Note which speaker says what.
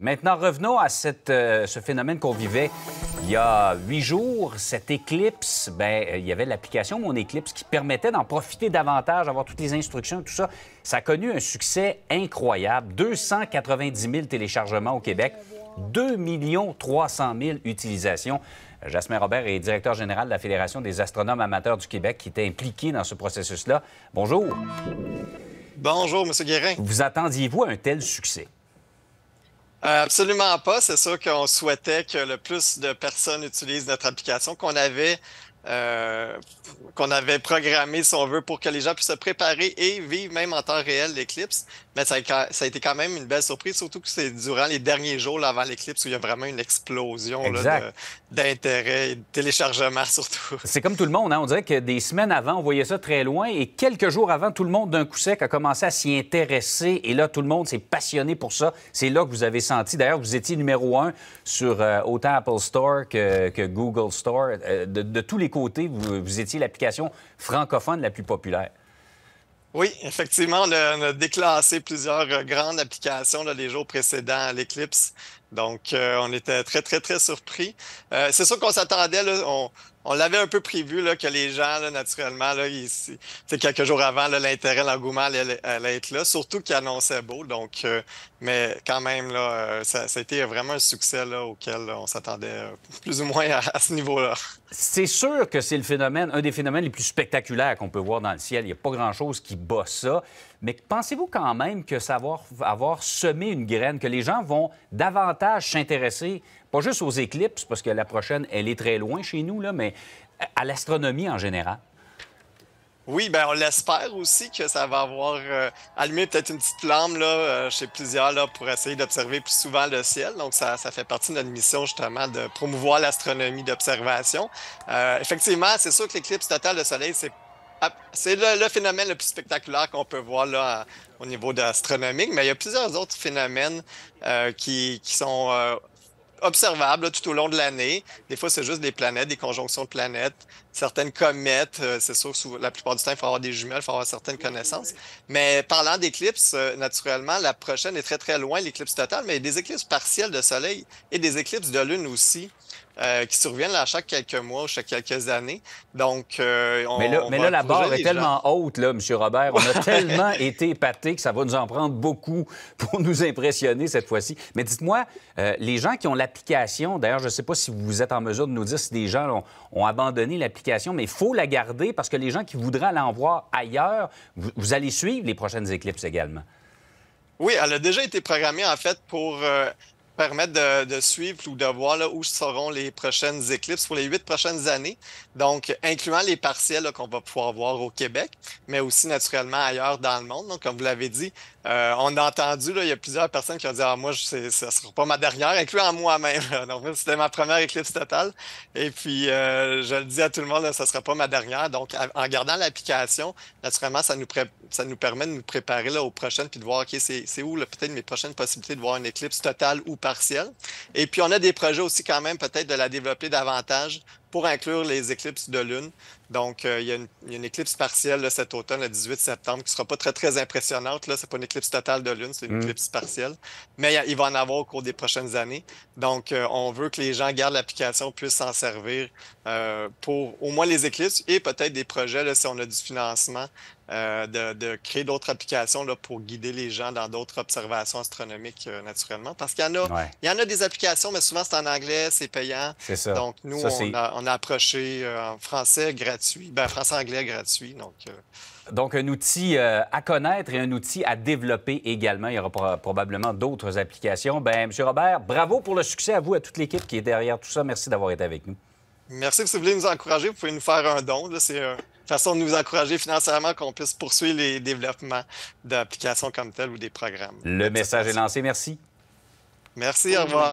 Speaker 1: Maintenant, revenons à euh, ce phénomène qu'on vivait il y a huit jours. Cette éclipse, ben, euh, il y avait l'application Mon Éclipse qui permettait d'en profiter davantage, d'avoir toutes les instructions, tout ça. Ça a connu un succès incroyable. 290 000 téléchargements au Québec, 2 300 000 utilisations. Euh, Jasmin Robert est directeur général de la Fédération des astronomes amateurs du Québec qui était impliqué dans ce processus-là. Bonjour. Bonjour, M. Guérin. Vous attendiez-vous à un tel succès?
Speaker 2: Euh, absolument pas. C'est sûr qu'on souhaitait que le plus de personnes utilisent notre application qu'on avait euh, qu'on avait programmé, si on veut, pour que les gens puissent se préparer et vivre même en temps réel l'éclipse. Mais ça a, ça a, été quand même une belle surprise, surtout que c'est durant les derniers jours avant l'éclipse où il y a vraiment une explosion d'intérêt et de téléchargement
Speaker 1: surtout. C'est comme tout le monde, hein? on dirait que des semaines avant, on voyait ça très loin et quelques jours avant, tout le monde d'un coup sec a commencé à s'y intéresser et là, tout le monde s'est passionné pour ça. C'est là que vous avez senti, d'ailleurs, vous étiez numéro un sur euh, autant Apple Store que, Google Store, euh, de, de tous les vous, étiez l'application francophone la plus populaire.
Speaker 2: Oui, effectivement, on a, déclassé plusieurs euh, grandes applications les jours précédents à l'éclipse. Donc, euh, on était très, très, très surpris. Euh, c'est sûr qu'on s'attendait, on, l'avait un peu prévu que les gens, naturellement, quelques jours avant, l'intérêt, l'engouement allait, allait, être là, surtout qu'il annonçait beau. Donc, euh, mais quand même, ça, a été vraiment un succès auquel on s'attendait plus ou moins à, ce niveau-là.
Speaker 1: C'est sûr que c'est le phénomène, un des phénomènes les plus spectaculaires qu'on peut voir dans le ciel. Il n'y a pas grand-chose qui bosse. ça. Mais pensez-vous quand même que savoir avoir semé une graine, que les gens vont davantage s'intéresser, pas juste aux éclipses, parce que la prochaine, elle est très loin chez nous, là, mais à l'astronomie en général?
Speaker 2: Oui, ben on l'espère aussi que ça va avoir euh, allumé peut-être une petite lampe là, euh, chez plusieurs là, pour essayer d'observer plus souvent le ciel. Donc, ça, ça fait partie de notre mission justement de promouvoir l'astronomie d'observation. Euh, effectivement, c'est sûr que l'éclipse totale de soleil, c'est ah, c'est le, phénomène le plus spectaculaire qu'on peut voir au niveau l'astronomie, mais il y a plusieurs autres phénomènes euh, qui, sont euh, observables tout au long de l'année. Des fois, c'est juste des planètes, des conjonctions de planètes certaines comètes. Euh, c'est sûr, la plupart du temps, il faut avoir des jumelles, il faut avoir certaines connaissances. Mais parlant d'éclipses, euh, naturellement, la prochaine est très, très loin, l'éclipse totale, mais il des éclipses partielles de Soleil et des éclipses de Lune aussi. Euh, qui surviennent à chaque quelques mois, ou chaque quelques années. Donc, on, mais là, la barre est tellement
Speaker 1: haute, là, M. Robert. On a tellement été épatés que ça va nous en prendre beaucoup pour nous impressionner cette fois-ci. Mais dites-moi, les gens qui ont l'application, d'ailleurs, je ne sais pas si vous êtes en mesure de nous dire si des gens ont, ont abandonné l'application mais il faut la garder parce que les gens qui voudraient aller voir ailleurs, vous, allez suivre les prochaines éclipses également.
Speaker 2: Oui, elle a déjà été programmée en fait pour euh, permettre de, suivre ou de voir là, où seront les prochaines éclipses pour les huit prochaines années, donc incluant les partiels qu'on va pouvoir voir au Québec, mais aussi naturellement ailleurs dans le monde. Donc, comme vous l'avez dit, euh, on a entendu, il y a plusieurs personnes qui ont dit Ah, moi, ce ne sera pas ma dernière, incluant moi-même. Donc, c'était ma première éclipse totale. Et puis, euh, je le dis à tout le monde, ce ne sera pas ma dernière. Donc, en gardant l'application, naturellement, ça nous, ça nous permet de nous préparer là, aux prochaines puis de voir, OK, c'est où peut-être mes prochaines possibilités de voir une éclipse totale ou et puis, on a des projets aussi quand même peut-être de la développer davantage pour inclure les éclipses de lune. Donc, euh, il, y a une, éclipse partielle cet automne, le 18 septembre, qui ne sera pas très, très impressionnante. Ce n'est pas une éclipse totale de lune, c'est une mm. éclipse partielle. Mais euh, il va en avoir au cours des prochaines années. Donc, euh, on veut que les gens gardent l'application, puissent s'en servir pour au moins les éclipses et peut-être des projets, là, si on a du financement, de, créer d'autres applications là, pour guider les gens dans d'autres observations astronomiques naturellement. Parce qu'il y, en a, y a des applications, mais souvent c'est en anglais, c'est payant.
Speaker 1: Donc, nous, on, a,
Speaker 2: on on euh, en français gratuit, ben, français-anglais gratuit. Donc, euh.
Speaker 1: donc, un outil euh, à connaître et un outil à développer également. Il y aura probablement d'autres applications. Ben, M. Robert, bravo pour le succès à vous, à toute l'équipe qui est derrière tout ça. Merci d'avoir été avec nous.
Speaker 2: Merci. Si vous voulez nous encourager, vous pouvez nous faire un don. C'est une façon de nous encourager financièrement qu'on puisse poursuivre les développements d'applications comme telles ou des programmes.
Speaker 1: Le message est lancé. Merci.
Speaker 2: Merci. Au revoir.